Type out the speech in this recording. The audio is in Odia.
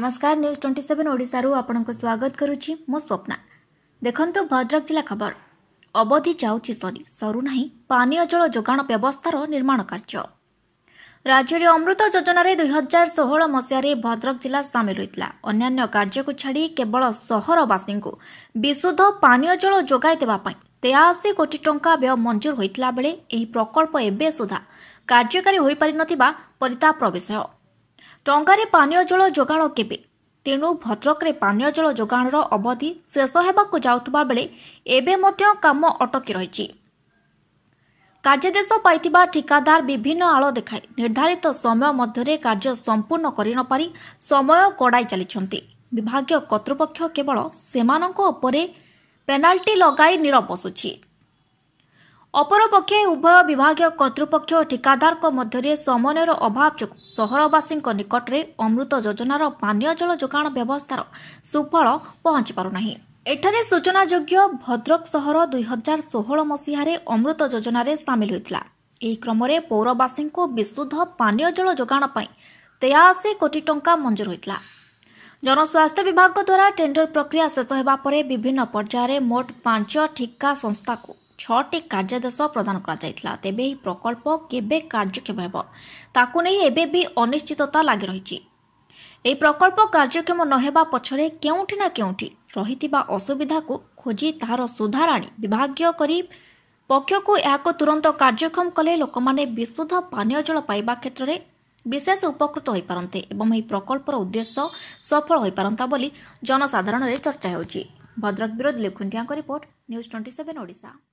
ନମସ୍କାର ନ୍ୟୁଜ୍ ଟ୍ୱେଣ୍ଟି ସେଭେନ୍ ଓଡ଼ିଶାରୁ ଆପଣଙ୍କୁ ସ୍ୱାଗତ କରୁଛି ମୁଁ ସ୍ୱପ୍ନା ଦେଖନ୍ତୁ ଭଦ୍ରକ ଜିଲ୍ଲା ଖବର ଅବଧି ଯାଉଛି ସରି ସରୁନାହିଁ ପାନୀୟ ଜଳ ଯୋଗାଣ ବ୍ୟବସ୍ଥାର ନିର୍ମାଣ କାର୍ଯ୍ୟ ରାଜ୍ୟରେ ଅମୃତ ଯୋଜନାରେ ଦୁଇହଜାର ଷୋହଳ ମସିହାରେ ଭଦ୍ରକ ଜିଲ୍ଲା ସାମିଲ ହୋଇଥିଲା ଅନ୍ୟାନ୍ୟ କାର୍ଯ୍ୟକୁ ଛାଡ଼ି କେବଳ ସହରବାସୀଙ୍କୁ ବିଶୁଦ୍ଧ ପାନୀୟ ଜଳ ଯୋଗାଇ ଦେବା ପାଇଁ ତେୟାଅଶୀ କୋଟି ଟଙ୍କା ବ୍ୟୟ ମଞ୍ଜୁର ହୋଇଥିଲା ବେଳେ ଏହି ପ୍ରକଳ୍ପ ଏବେ ସୁଦ୍ଧା କାର୍ଯ୍ୟକାରୀ ହୋଇପାରିନଥିବା ପରିତାପର ବିଷୟ ଟଙ୍ଗାରେ ପାନୀୟ ଜଳ ଯୋଗାଣ କେବେ ତେଣୁ ଭଦ୍ରକରେ ପାନୀୟ ଜଳ ଯୋଗାଣର ଅବଧି ଶେଷ ହେବାକୁ ଯାଉଥିବା ବେଳେ ଏବେ ମଧ୍ୟ କାମ ଅଟକି ରହିଛି କାର୍ଯ୍ୟାଦେଶ ପାଇଥିବା ଠିକାଦାର ବିଭିନ୍ନ ଆଳ ଦେଖାଇ ନିର୍ଦ୍ଧାରିତ ସମୟ ମଧ୍ୟରେ କାର୍ଯ୍ୟ ସମ୍ପୂର୍ଣ୍ଣ କରିନପାରି ସମୟ ଗଡ଼ାଇ ଚାଲିଛନ୍ତି ବିଭାଗୀୟ କର୍ତ୍ତୃପକ୍ଷ କେବଳ ସେମାନଙ୍କ ଉପରେ ପେନାଲ୍ଟି ଲଗାଇ ନୀରବ ବସୁଛି ଅପରପକ୍ଷେ ଉଭୟ ବିଭାଗୀୟ କର୍ତ୍ତୃପକ୍ଷ ଓ ଠିକାଦାରଙ୍କ ମଧ୍ୟରେ ସମନ୍ୱୟର ଅଭାବ ଯୋଗୁଁ ସହରବାସୀଙ୍କ ନିକଟରେ ଅମୃତ ଯୋଜନାର ପାନୀୟ ଜଳ ଯୋଗାଣ ବ୍ୟବସ୍ଥାର ସୁଫଳ ପହଞ୍ଚି ପାରୁନାହିଁ ଏଠାରେ ସୂଚନାଯୋଗ୍ୟ ଭଦ୍ରକ ସହର ଦୁଇହଜାର ଷୋହଳ ମସିହାରେ ଅମୃତ ଯୋଜନାରେ ସାମିଲ ହୋଇଥିଲା ଏହି କ୍ରମରେ ପୌରବାସୀଙ୍କୁ ବିଶୁଦ୍ଧ ପାନୀୟ ଜଳ ଯୋଗାଣ ପାଇଁ ତେୟାଅଶୀ କୋଟି ଟଙ୍କା ମଞ୍ଜୁର ହୋଇଥିଲା ଜନସ୍ୱାସ୍ଥ୍ୟ ବିଭାଗ ଦ୍ୱାରା ଟେଣ୍ଡର ପ୍ରକ୍ରିୟା ଶେଷ ହେବା ପରେ ବିଭିନ୍ନ ପର୍ଯ୍ୟାୟରେ ମୋଟ ପାଞ୍ଚ ଠିକା ସଂସ୍ଥାକୁ ଛଅଟି କାର୍ଯ୍ୟାଦେଶ ପ୍ରଦାନ କରାଯାଇଥିଲା ତେବେ ଏହି ପ୍ରକଳ୍ପ କେବେ କାର୍ଯ୍ୟକ୍ଷମ ହେବ ତାକୁ ନେଇ ଏବେ ବି ଅନିଶ୍ଚିତତା ଲାଗି ରହିଛି ଏହି ପ୍ରକଳ୍ପ କାର୍ଯ୍ୟକ୍ଷମ ନ ହେବା ପଛରେ କେଉଁଠି ନା କେଉଁଠି ରହିଥିବା ଅସୁବିଧାକୁ ଖୋଜି ତାହାର ସୁଧାର ଆଣି ବିଭାଗୀୟ କରି ପକ୍ଷକୁ ଏହାକୁ ତୁରନ୍ତ କାର୍ଯ୍ୟକ୍ଷମ କଲେ ଲୋକମାନେ ବିଶୁଦ୍ଧ ପାନୀୟ ଜଳ ପାଇବା କ୍ଷେତ୍ରରେ ବିଶେଷ ଉପକୃତ ହୋଇପାରନ୍ତେ ଏବଂ ଏହି ପ୍ରକଳ୍ପର ଉଦ୍ଦେଶ୍ୟ ସଫଳ ହୋଇପାରନ୍ତା ବୋଲି ଜନସାଧାରଣରେ ଚର୍ଚ୍ଚା ହେଉଛି ଭଦ୍ରକ ବିରୋଧ ଲିଖୁଣ୍ଟିଆଙ୍କ report news twenty seven Odisha